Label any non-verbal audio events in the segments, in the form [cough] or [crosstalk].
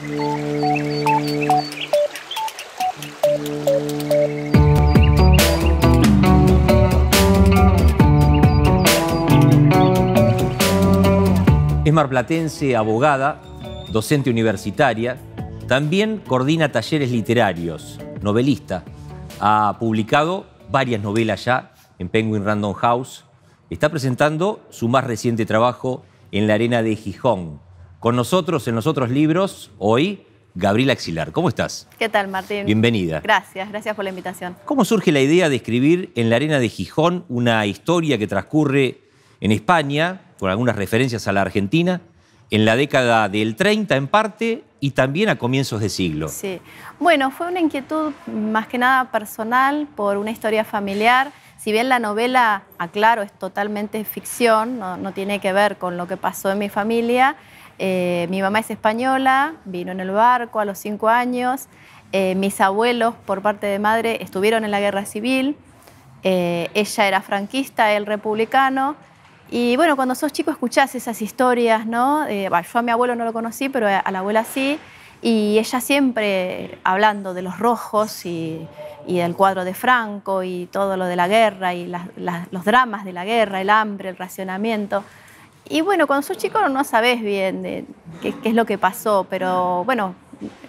Es Platense, abogada, docente universitaria. También coordina talleres literarios, novelista. Ha publicado varias novelas ya en Penguin Random House. Está presentando su más reciente trabajo en la arena de Gijón, con nosotros, en los otros libros, hoy, Gabriela Axilar. ¿Cómo estás? ¿Qué tal, Martín? Bienvenida. Gracias, gracias por la invitación. ¿Cómo surge la idea de escribir en la arena de Gijón una historia que transcurre en España, con algunas referencias a la Argentina, en la década del 30 en parte y también a comienzos de siglo? Sí. Bueno, fue una inquietud más que nada personal por una historia familiar. Si bien la novela, aclaro, es totalmente ficción, no, no tiene que ver con lo que pasó en mi familia, eh, mi mamá es española, vino en el barco a los cinco años. Eh, mis abuelos, por parte de madre, estuvieron en la guerra civil. Eh, ella era franquista, él republicano. Y bueno, cuando sos chico escuchás esas historias, ¿no? yo a mi abuelo no lo conocí, pero a la abuela sí. Y ella siempre hablando de los rojos y, del cuadro de Franco y todo lo de la guerra y los dramas de la guerra, el hambre, el racionamiento. Y bueno, cuando sos chico no sabes bien qué, es lo que pasó, pero bueno,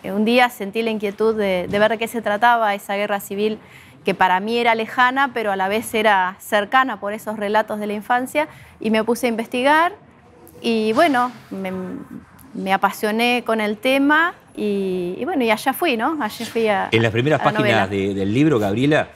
un día sentí la inquietud de, ver de qué se trataba esa guerra civil que para mí era lejana, pero a la vez era cercana por esos relatos de la infancia, y me puse a investigar y bueno, me, apasioné con el tema y, bueno, y allá fui, ¿no? allá fui a... En las primeras páginas del libro, Gabriela,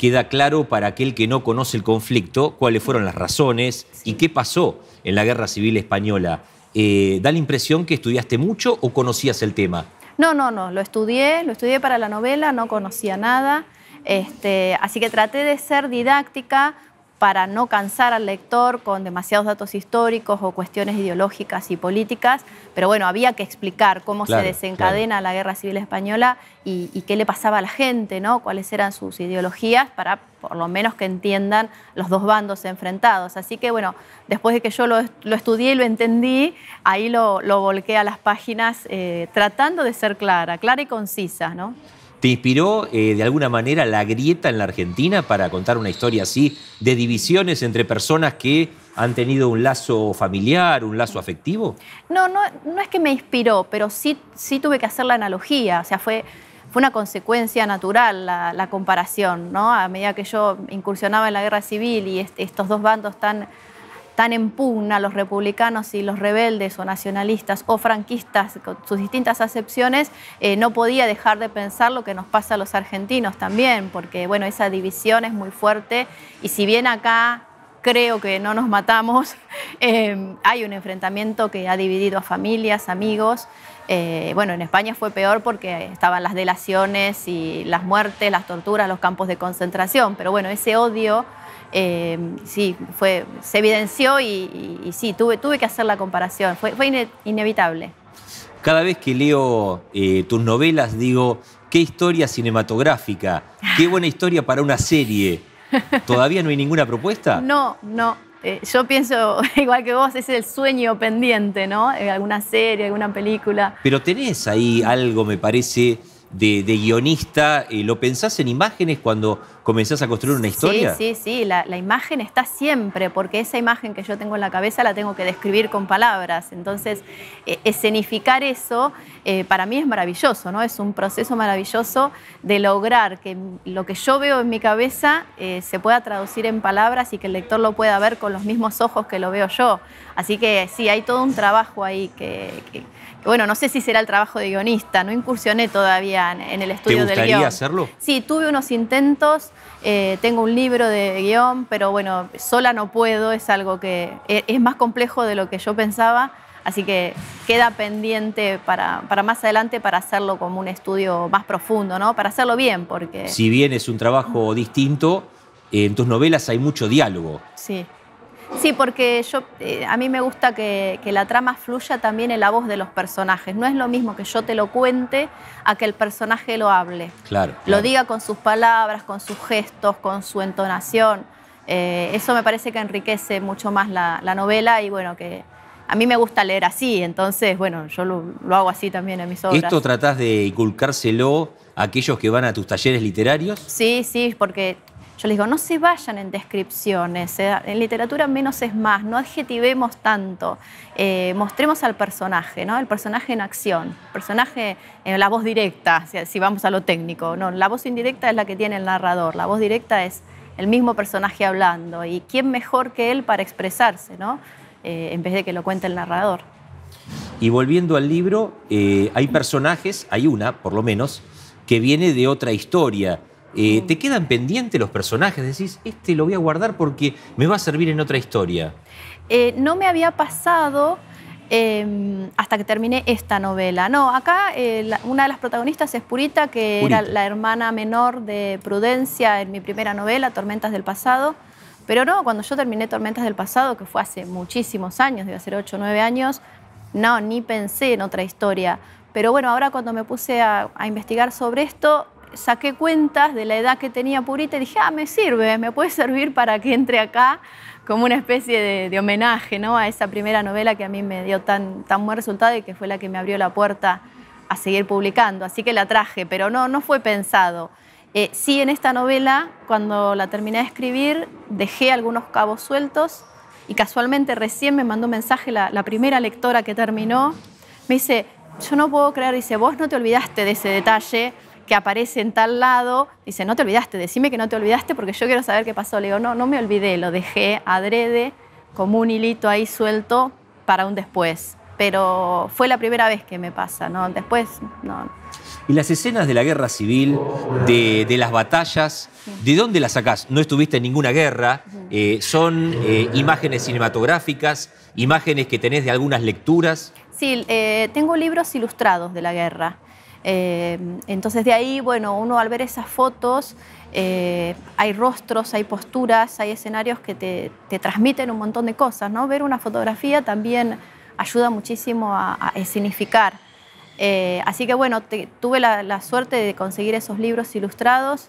queda claro para aquel que no conoce el conflicto cuáles fueron las razones y qué pasó en la Guerra Civil Española. Eh, ¿Da la impresión que estudiaste mucho o conocías el tema? No, no, no, lo estudié, lo estudié para la novela, no conocía nada, este, así que traté de ser didáctica, para no cansar al lector con demasiados datos históricos o cuestiones ideológicas y políticas, pero bueno, había que explicar cómo se desencadena la Guerra Civil Española y, qué le pasaba a la gente, ¿no? cuáles eran sus ideologías para por lo menos que entiendan los dos bandos enfrentados. Así que bueno, después de que yo lo, estudié y lo entendí, ahí lo, volqué a las páginas eh, tratando de ser clara, clara y concisa. ¿no? ¿Te inspiró eh, de alguna manera la grieta en la Argentina para contar una historia así de divisiones entre personas que han tenido un lazo familiar, un lazo afectivo? No, no, no es que me inspiró, pero sí, sí tuve que hacer la analogía, o sea, fue fue una consecuencia natural la, comparación, ¿no? A medida que yo incursionaba en la guerra civil y estos dos bandos tan tan en pugna los republicanos y los rebeldes o nacionalistas o franquistas, con sus distintas acepciones, eh, no podía dejar de pensar lo que nos pasa a los argentinos también, porque bueno, esa división es muy fuerte y si bien acá creo que no nos matamos, [laughs] em, hay un enfrentamiento que ha dividido a familias, amigos. Eh, bueno, en España fue peor porque estaban las delaciones y las muertes, las torturas, los campos de concentración, pero bueno, ese odio eh, sí, fue, se evidenció y, sí, tuve, tuve que hacer la comparación, fue, inevitable. Cada vez que leo eh, tus novelas digo, qué historia cinematográfica, qué buena historia para una serie. [laughs] ¿Todavía no hay ninguna propuesta? No, no. Eh, yo pienso, [laughs] igual que vos, es el sueño pendiente, ¿no? alguna serie, alguna película. Pero tenés ahí algo, me parece, de, guionista. ¿Lo pensás en imágenes cuando comenzás a construir una historia. Sí, sí, sí, la, imagen está siempre, porque esa imagen que yo tengo en la cabeza la tengo que describir con palabras. Entonces, e, escenificar eso eh, para mí es maravilloso, ¿no? Es un proceso maravilloso de lograr que lo que yo veo en mi cabeza eh, se pueda traducir en palabras y que el lector lo pueda ver con los mismos ojos que lo veo yo. Así que sí, hay todo un trabajo ahí que, bueno, no sé si será el trabajo de guionista, no incursioné todavía en, el estudio del guion ¿Te gustaría hacerlo? Sí, tuve unos intentos, eh, tengo un libro de guión, pero bueno, sola no puedo, es algo que e, es más complejo de lo que yo pensaba, así que queda pendiente para, más adelante para hacerlo como un estudio más profundo, ¿no? Para hacerlo bien, porque... Si bien es un trabajo distinto, en tus novelas hay mucho diálogo. Sí. Sí, porque yo, eh, a mí me gusta que, la trama fluya también en la voz de los personajes. No es lo mismo que yo te lo cuente a que el personaje lo hable. Claro. Lo diga con sus palabras, con sus gestos, con su entonación. Eh, eso me parece que enriquece mucho más la, novela y bueno, que a mí me gusta leer así, entonces bueno, yo lo, hago así también en mis obras. ¿Esto tratás de inculcárselo a aquellos que van a tus talleres literarios? Sí, sí, porque yo les digo, no se vayan en descripciones, ¿eh? en literatura menos es más, no adjetivemos tanto, eh, mostremos al personaje, ¿no? El personaje en acción, personaje, en la voz directa, si, vamos a lo técnico, la voz indirecta es la que tiene el narrador, la voz directa es el mismo personaje hablando y quién mejor que él para expresarse, ¿no? Eh, en vez de que lo cuente el narrador. Y volviendo al libro, hay personajes, hay una, por lo menos, que viene de otra historia eh, te quedan pendientes los personajes, decís, este lo voy a guardar porque me va a servir en otra historia. Eh, no me había pasado em, hasta que terminé esta novela. No, acá eh, una de las protagonistas es Purita, que era la hermana menor de Prudencia en mi primera novela, Tormentas del Pasado. Pero no, cuando yo terminé Tormentas del Pasado, que fue hace muchísimos años, debe ser 8 o 9 años, no, ni pensé en otra historia. Pero bueno, ahora cuando me puse a investigar sobre esto, saqué cuentas de la edad que tenía Purita y dije, ah, me sirve, me puede servir para que entre acá como una especie de, homenaje ¿no? a esa primera novela que a mí me dio tan, buen resultado y que fue la que me abrió la puerta a seguir publicando. Así que la traje, pero no, no fue pensado. Eh, sí, en esta novela, cuando la terminé de escribir, dejé algunos cabos sueltos y casualmente recién me mandó un mensaje la, la primera lectora que terminó. Me dice, yo no puedo creer, dice, vos no te olvidaste de ese detalle que aparece en tal lado, dice, no te olvidaste, decime que no te olvidaste porque yo quiero saber qué pasó. Le digo, no, no me olvidé, lo dejé adrede como un hilito ahí suelto para un después. Pero fue la primera vez que me pasa, ¿no? Después, no. ¿Y las escenas de la guerra civil, de, las batallas, de dónde las sacás? No estuviste en ninguna guerra, eh, son eh, imágenes cinematográficas, imágenes que tenés de algunas lecturas. Sí, eh, tengo libros ilustrados de la guerra. Em, entonces de ahí, bueno, uno al ver esas fotos, eh, hay rostros, hay posturas, hay escenarios que te, transmiten un montón de cosas, ¿no? Ver una fotografía también ayuda muchísimo a, significar. Eh, así que bueno, tuve la, suerte de conseguir esos libros ilustrados.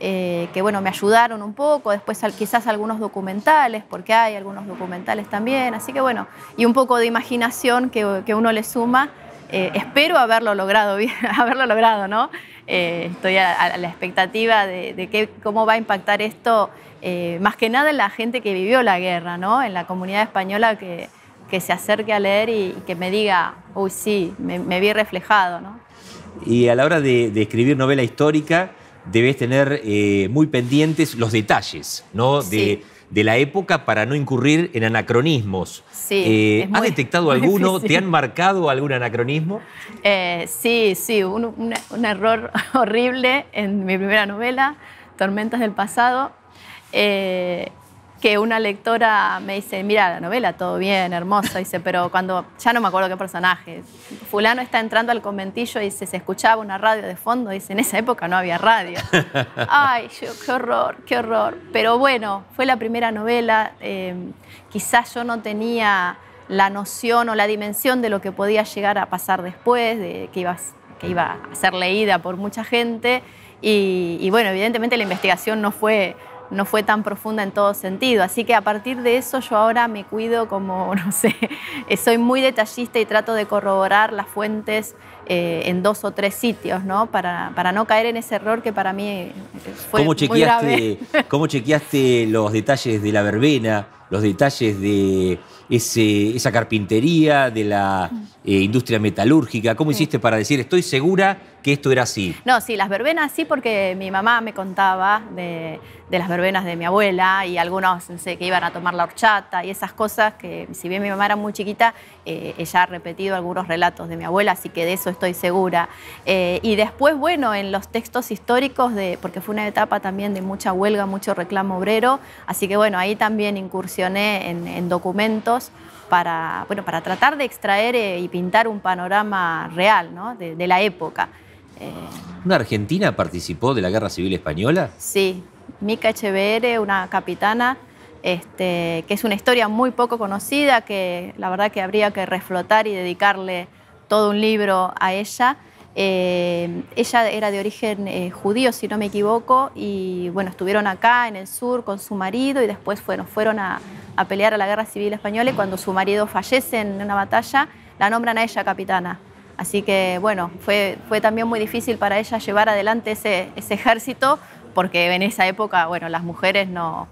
Eh, que bueno, me ayudaron un poco, después quizás algunos documentales, porque hay algunos documentales también, así que bueno, y un poco de imaginación que uno le suma eh, espero haberlo logrado [laughs] haberlo logrado, ¿no? Eh, estoy a, la expectativa de, cómo va a impactar esto, eh, más que nada en la gente que vivió la guerra, ¿no? En la comunidad española que, que se acerque a leer y, que me diga, uy, sí, me, vi reflejado, ¿no? Y a la hora de, escribir novela histórica, debes tener muy pendientes los detalles, ¿no? de la época para no incurrir en anacronismos. Sí, eh, ¿Has [laughs] detectado alguno? ¿Te han marcado algún anacronismo? Eh, sí, sí, un, un, error [laughs] horrible en mi primera novela, Tormentas del Pasado. Eh, que una lectora me dice, mira la novela, todo bien, hermosa, dice, pero cuando, ya no me acuerdo qué personaje, fulano está entrando al conventillo y se escuchaba una radio de fondo, dice, en esa época no había radio. [laughs] Ay, yo, qué horror, qué horror. Pero bueno, fue la primera novela, eh, quizás yo no tenía la noción o la dimensión de lo que podía llegar a pasar después, de que iba, que iba a ser leída por mucha gente. Y, y bueno, evidentemente la investigación no fue no fue tan profunda en todo sentido. Así que a partir de eso yo ahora me cuido como, [laughs] no sé, soy muy detallista y trato de corroborar las fuentes eh, en dos o tres sitios, ¿no? Para, para, no caer en ese error que para mí eh, fue ¿Cómo chequeaste, muy grave. [laughs] ¿Cómo chequeaste los detalles de la verbena, los detalles de esa carpintería, de la eh, industria metalúrgica? ¿Cómo hiciste para decir, estoy segura que esto era así? No, sí, las verbenas sí, porque mi mamá me contaba de, las verbenas de mi abuela y algunos sé, que iban a tomar la horchata y esas cosas que, si bien mi mamá era muy chiquita, ella ha repetido algunos relatos de mi abuela, así que de eso estoy segura. Eh, y después, bueno, en los textos históricos, de, porque fue una etapa también de mucha huelga, mucho reclamo obrero, así que bueno, ahí también incursioné en, documentos para, bueno, para tratar de extraer eh, y pintar un panorama real ¿no? de, la época. Eh, ¿Una argentina participó de la Guerra Civil Española? Sí, Mica HBR, una capitana, este, que es una historia muy poco conocida, que la verdad que habría que reflotar y dedicarle todo un libro a ella. Eh, ella era de origen eh, judío, si no me equivoco, y bueno, estuvieron acá en el sur con su marido y después fueron a, pelear a la Guerra Civil Española y cuando su marido fallece en una batalla, la nombran a ella capitana. Así que bueno, fue, fue también muy difícil para ella llevar adelante ese, ejército porque en esa época, bueno, las mujeres no,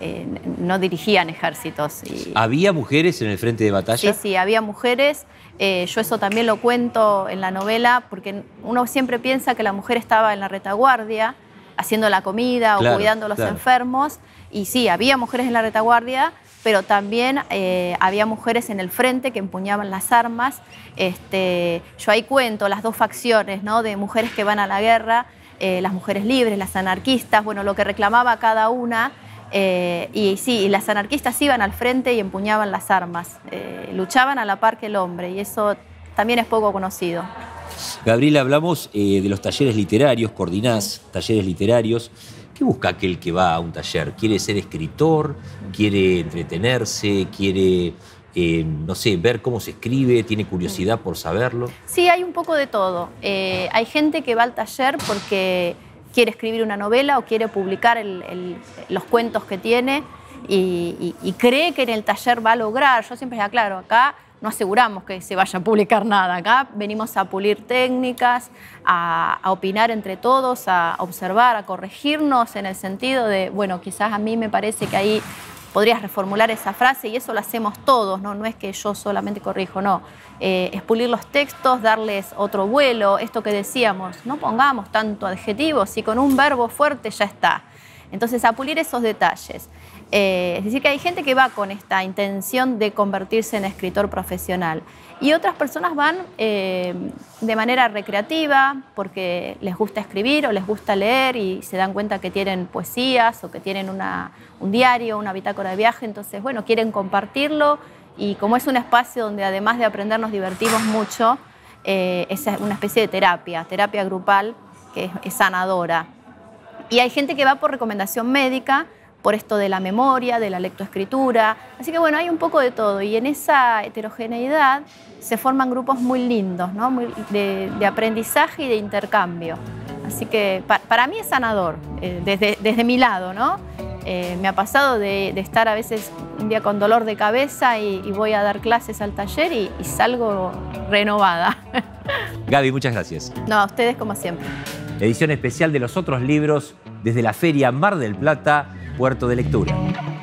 eh, no dirigían ejércitos. ¿Había mujeres en el frente de batalla? Sí, sí, había mujeres. Eh, yo eso también lo cuento en la novela, porque uno siempre piensa que la mujer estaba en la retaguardia, haciendo la comida o cuidando a los enfermos. Y sí, había mujeres en la retaguardia, pero también eh, había mujeres en el frente que empuñaban las armas. Este, yo ahí cuento las dos facciones ¿no? de mujeres que van a la guerra, las mujeres libres, las anarquistas, bueno, lo que reclamaba cada una eh, y sí, las anarquistas iban al frente y empuñaban las armas, eh, luchaban a la par que el hombre, y eso también es poco conocido. Gabriela, hablamos eh, de los talleres literarios, coordinás talleres literarios. ¿Qué busca aquel que va a un taller? ¿Quiere ser escritor? ¿Quiere entretenerse? ¿Quiere, no sé, ver cómo se escribe? ¿Tiene curiosidad por saberlo? Sí, hay un poco de todo. hay gente que va al taller porque quiere escribir una novela o quiere publicar los cuentos que tiene y, cree que en el taller va a lograr. Yo siempre claro acá no aseguramos que se vaya a publicar nada, acá venimos a pulir técnicas, a, a opinar entre todos, a observar, a corregirnos en el sentido de, bueno, quizás a mí me parece que ahí podrías reformular esa frase y eso lo hacemos todos, no, no es que yo solamente corrijo, no. es eh, pulir los textos, darles otro vuelo, esto que decíamos, no pongamos tanto adjetivo, si con un verbo fuerte ya está. Entonces, a pulir esos detalles. Eh, es decir, que hay gente que va con esta intención de convertirse en escritor profesional y otras personas van eh, de manera recreativa porque les gusta escribir o les gusta leer y se dan cuenta que tienen poesías o que tienen una, un diario, una bitácora de viaje, entonces, bueno, quieren compartirlo y como es un espacio donde además de aprender nos divertimos mucho, eh, es una especie de terapia, terapia grupal que es sanadora. Y hay gente que va por recomendación médica por esto de la memoria, de la lectoescritura. Así que bueno, hay un poco de todo y en esa heterogeneidad se forman grupos muy lindos, ¿no? de, aprendizaje y de intercambio. Así que para mí es sanador, eh, desde, desde, mi lado, ¿no? Eh, me ha pasado de, estar a veces un día con dolor de cabeza y, voy a dar clases al taller y salgo renovada. [laughs] Gaby, muchas gracias. No, a ustedes como siempre. Edición especial de los otros libros desde la Feria Mar del Plata Puerto de Lectura.